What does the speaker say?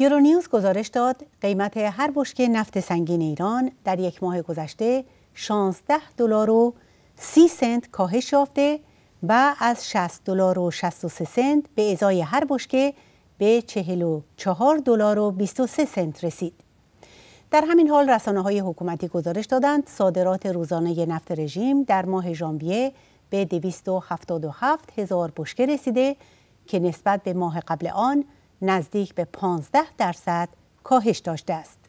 نیوز گزارش داد قیمت هر بشکه نفت سنگین ایران در یک ماه گذشته 16 دلار و 30 سنت کاهش یافته و از 60 دلار و 63 سنت به ازای هر بشکه به 44 دلار و 23 سنت رسید. در همین حال رسانه های حکومتی گزارش دادند صادرات روزانه نفت رژیم در ماه ژانویه به 277 هزار بشکه رسیده که نسبت به ماه قبل آن نزدیک به 15 درصد کاهش داشته است.